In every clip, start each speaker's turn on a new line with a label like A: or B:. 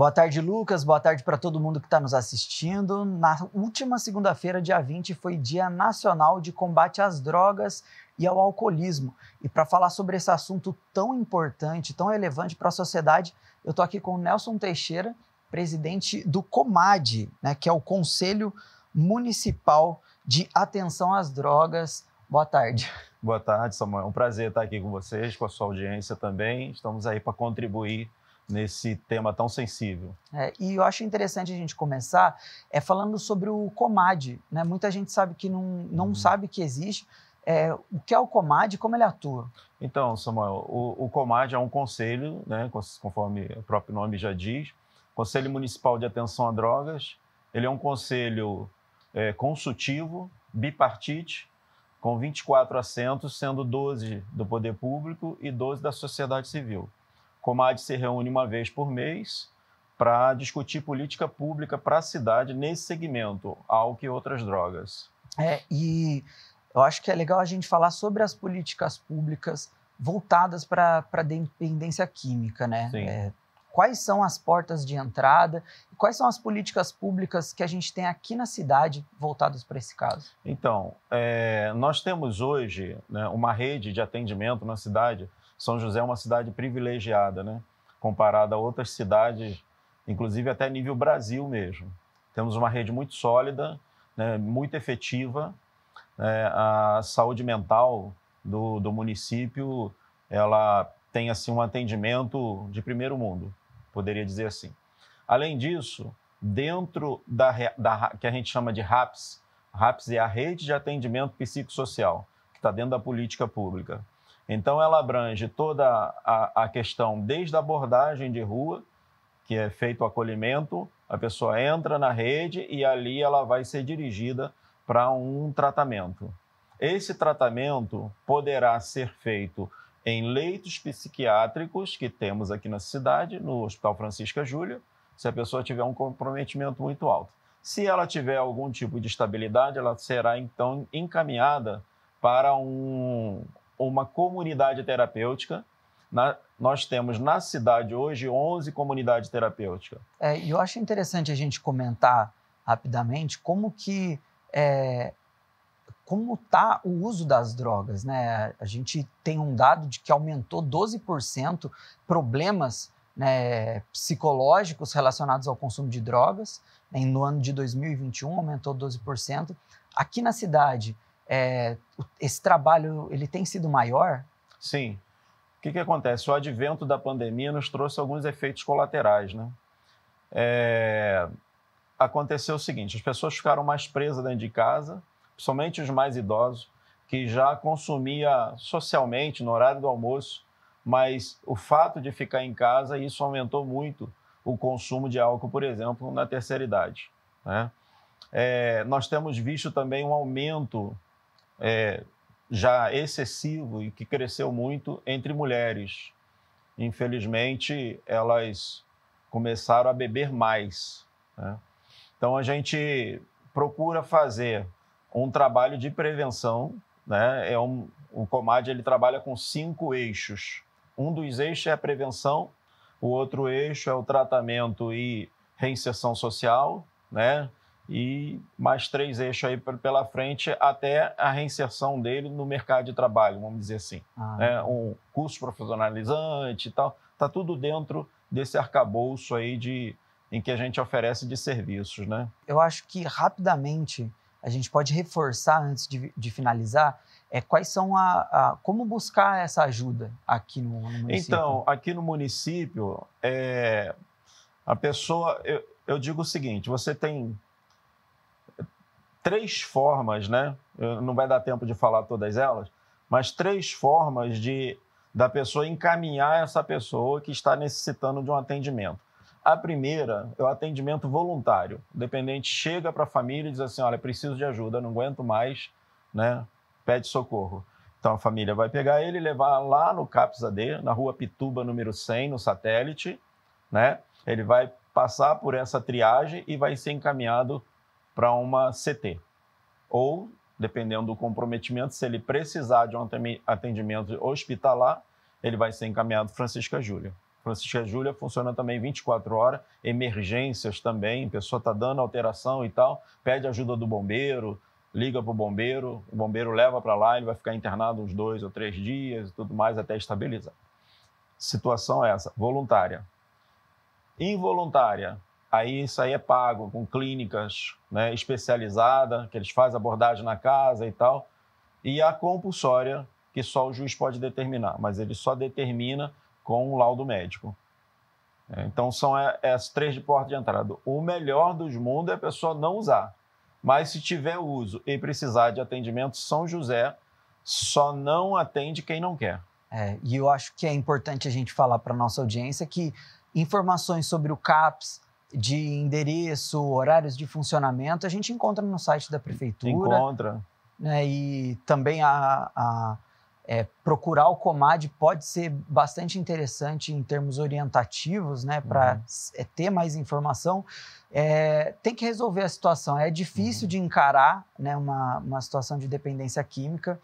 A: Boa tarde, Lucas. Boa tarde para todo mundo que está nos assistindo. Na última segunda-feira, dia 20, foi Dia Nacional de Combate às Drogas e ao Alcoolismo. E para falar sobre esse assunto tão importante, tão relevante para a sociedade, eu estou aqui com o Nelson Teixeira, presidente do COMAD, né, que é o Conselho Municipal
B: de Atenção às Drogas. Boa tarde. Boa tarde, Samuel. É um prazer estar aqui com vocês, com a sua audiência também. Estamos aí para contribuir nesse tema tão sensível.
A: É, e eu acho interessante a gente começar é falando sobre o COMAD. Né? Muita
B: gente sabe que não, não uhum. sabe que existe. É, o que é o COMAD e como ele atua? Então, Samuel, o, o COMAD é um conselho, né, conforme o próprio nome já diz, Conselho Municipal de Atenção a Drogas. Ele é um conselho é, consultivo, bipartite, com 24 assentos, sendo 12 do poder público e 12 da sociedade civil. Comad se reúne uma vez por mês para discutir política pública para a cidade nesse segmento, álcool e outras drogas.
A: É, e eu acho que é legal a gente falar sobre as políticas públicas voltadas para a dependência química, né? É, quais são as portas de entrada e quais são as políticas públicas que a gente tem aqui na cidade voltadas para
B: esse caso? Então, é, nós temos hoje né, uma rede de atendimento na cidade são José é uma cidade privilegiada, né? Comparada a outras cidades, inclusive até nível Brasil mesmo. Temos uma rede muito sólida, né? muito efetiva. É, a saúde mental do, do município, ela tem assim um atendimento de primeiro mundo, poderia dizer assim. Além disso, dentro da, da que a gente chama de RAPS, RAPS é a Rede de Atendimento Psicossocial, que está dentro da política pública. Então, ela abrange toda a, a questão, desde a abordagem de rua, que é feito o acolhimento, a pessoa entra na rede e ali ela vai ser dirigida para um tratamento. Esse tratamento poderá ser feito em leitos psiquiátricos que temos aqui na cidade, no Hospital Francisca Júlia, se a pessoa tiver um comprometimento muito alto. Se ela tiver algum tipo de estabilidade, ela será então encaminhada para um, uma comunidade terapêutica. Na, nós temos na cidade hoje 11 comunidades terapêuticas.
A: É, eu acho interessante a gente comentar rapidamente como que é, como está o uso das drogas, né? A gente tem um dado de que aumentou 12% problemas né, psicológicos relacionados ao consumo de drogas. Né? No ano de 2021 aumentou 12%. Aqui na cidade, é, esse trabalho ele tem sido maior?
B: Sim. O que, que acontece? O advento da pandemia nos trouxe alguns efeitos colaterais, né? É... Aconteceu o seguinte: as pessoas ficaram mais presas dentro de casa, somente os mais idosos, que já consumia socialmente no horário do almoço, mas o fato de ficar em casa isso aumentou muito o consumo de álcool, por exemplo, na terceira idade. Né? É, nós temos visto também um aumento é, já excessivo e que cresceu muito entre mulheres. Infelizmente, elas começaram a beber mais. Né? Então, a gente procura fazer um trabalho de prevenção. Né? É um, o Comad ele trabalha com cinco eixos. Um dos eixos é a prevenção, o outro eixo é o tratamento e reinserção social, né? e mais três eixos aí pela frente até a reinserção dele no mercado de trabalho, vamos dizer assim. Ah, né? Um curso profissionalizante e tal. Está tudo dentro desse arcabouço aí de, em que a gente oferece de serviços. Né? Eu
A: acho que rapidamente a gente pode reforçar antes de, de finalizar é, quais são a, a, como buscar essa ajuda aqui no, no município. Então,
B: aqui no município, é, a pessoa. Eu, eu digo o seguinte: você tem três formas, né? Não vai dar tempo de falar todas elas, mas três formas de da pessoa encaminhar essa pessoa que está necessitando de um atendimento. A primeira é o atendimento voluntário. O dependente chega para a família e diz assim: olha, preciso de ajuda, não aguento mais, né? Pede socorro. Então a família vai pegar ele e levar lá no CAPSAD, na rua Pituba, número 100, no satélite, né? Ele vai passar por essa triagem e vai ser encaminhado para uma CT. Ou, dependendo do comprometimento, se ele precisar de um atendimento hospitalar, ele vai ser encaminhado Francisca Júlia. Francisca Júlia funciona também 24 horas, emergências também, a pessoa está dando alteração e tal, pede ajuda do bombeiro, liga para o bombeiro, o bombeiro leva para lá, ele vai ficar internado uns dois ou três dias e tudo mais até estabilizar. Situação é essa, voluntária. Involuntária, Aí isso aí é pago com clínicas né, especializadas, que eles fazem abordagem na casa e tal. E a compulsória, que só o juiz pode determinar, mas ele só determina com um laudo médico. É, então são é, é as três de porta de entrada. O melhor dos mundos é a pessoa não usar. Mas se tiver uso e precisar de atendimento, São José só não atende quem não quer.
A: É, e eu acho que é importante a gente falar para nossa audiência que informações sobre o CAPS, de endereço, horários de funcionamento, a gente encontra no site da prefeitura. Encontra. Né, e também a, a é, procurar o Comad pode ser bastante interessante em termos orientativos, né, para uhum. é, ter mais informação. É, tem que resolver a situação. É difícil uhum. de encarar né, uma, uma situação de dependência química,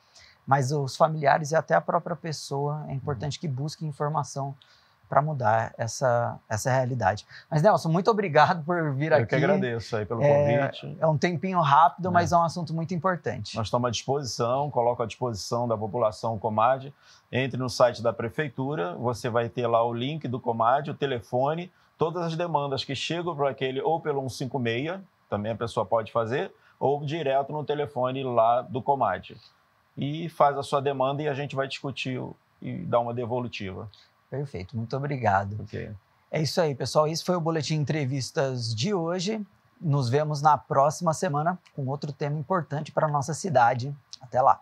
A: mas os familiares e até a própria pessoa é importante uhum. que busque informação para mudar essa, essa realidade. Mas, Nelson, muito obrigado por vir Eu aqui. Eu que agradeço aí pelo é, convite. É,
B: é um tempinho rápido, é. mas é um assunto muito importante. Nós estamos à disposição, coloco à disposição da população o Comad. Entre no site da Prefeitura, você vai ter lá o link do Comad, o telefone, todas as demandas que chegam para aquele, ou pelo 156, também a pessoa pode fazer, ou direto no telefone lá do Comad. E faz a sua demanda e a gente vai discutir e dar uma devolutiva. Perfeito, muito obrigado. Okay. É
A: isso aí, pessoal. Esse foi o Boletim Entrevistas de hoje. Nos vemos na próxima semana com outro tema importante para a nossa cidade. Até lá!